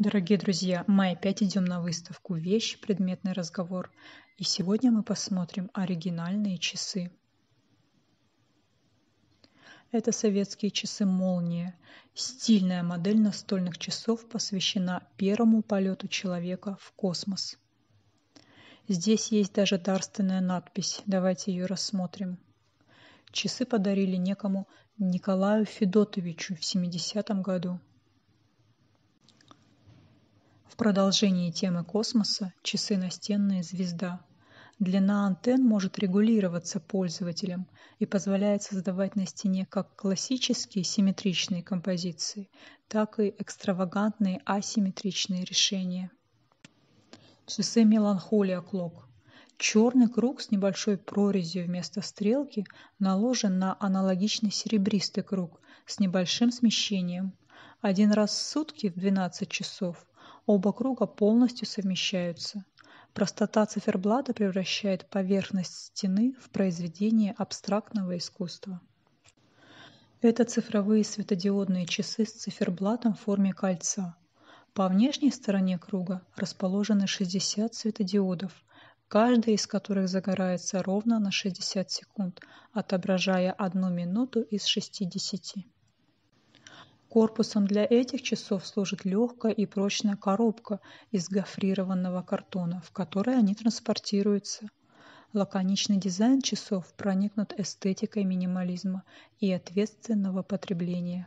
Дорогие друзья, мы опять идем на выставку «Вещи. Предметный разговор». И сегодня мы посмотрим оригинальные часы. Это советские часы «Молния». Стильная модель настольных часов посвящена первому полету человека в космос. Здесь есть даже дарственная надпись. Давайте ее рассмотрим. Часы подарили некому Николаю Федотовичу в 70 м году продолжении темы космоса «Часы настенные звезда». Длина антенн может регулироваться пользователем и позволяет создавать на стене как классические симметричные композиции, так и экстравагантные асимметричные решения. Часы меланхолия клок. Черный круг с небольшой прорезью вместо стрелки наложен на аналогичный серебристый круг с небольшим смещением. Один раз в сутки в 12 часов оба круга полностью совмещаются. Простота циферблата превращает поверхность стены в произведение абстрактного искусства. Это цифровые светодиодные часы с циферблатом в форме кольца. По внешней стороне круга расположены 60 светодиодов, каждый из которых загорается ровно на 60 секунд, отображая одну минуту из 60. Корпусом для этих часов служит легкая и прочная коробка из гофрированного картона, в которой они транспортируются. Лаконичный дизайн часов проникнут эстетикой минимализма и ответственного потребления.